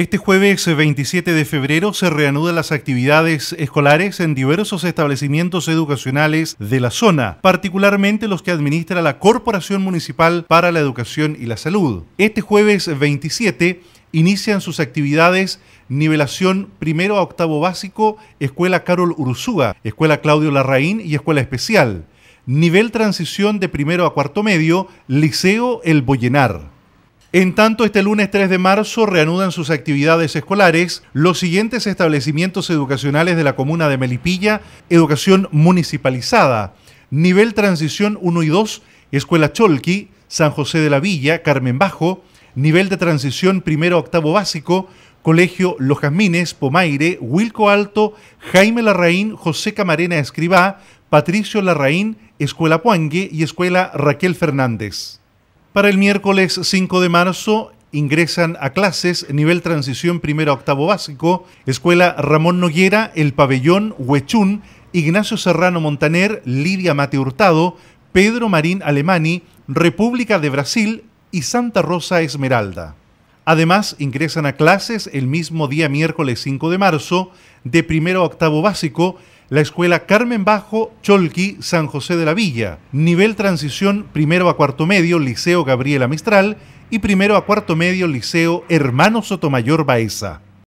Este jueves 27 de febrero se reanudan las actividades escolares en diversos establecimientos educacionales de la zona, particularmente los que administra la Corporación Municipal para la Educación y la Salud. Este jueves 27 inician sus actividades nivelación primero a octavo básico, Escuela Carol Urzúa, Escuela Claudio Larraín y Escuela Especial. Nivel transición de primero a cuarto medio, Liceo El Boyenar. En tanto, este lunes 3 de marzo reanudan sus actividades escolares los siguientes establecimientos educacionales de la comuna de Melipilla, educación municipalizada, nivel transición 1 y 2, Escuela Cholqui, San José de la Villa, Carmen Bajo, nivel de transición primero octavo básico, Colegio Los Jazmines, Pomaire, Wilco Alto, Jaime Larraín, José Camarena Escribá, Patricio Larraín, Escuela Puangue y Escuela Raquel Fernández. Para el miércoles 5 de marzo ingresan a clases nivel transición primero octavo básico, Escuela Ramón Noguera, El Pabellón, Huechún, Ignacio Serrano Montaner, Lidia Mate Hurtado, Pedro Marín Alemani, República de Brasil y Santa Rosa Esmeralda. Además, ingresan a clases el mismo día miércoles 5 de marzo, de primero octavo básico, la escuela Carmen Bajo, Cholqui, San José de la Villa, nivel transición primero a cuarto medio, Liceo Gabriela Mistral y primero a cuarto medio, Liceo Hermano Sotomayor Baeza.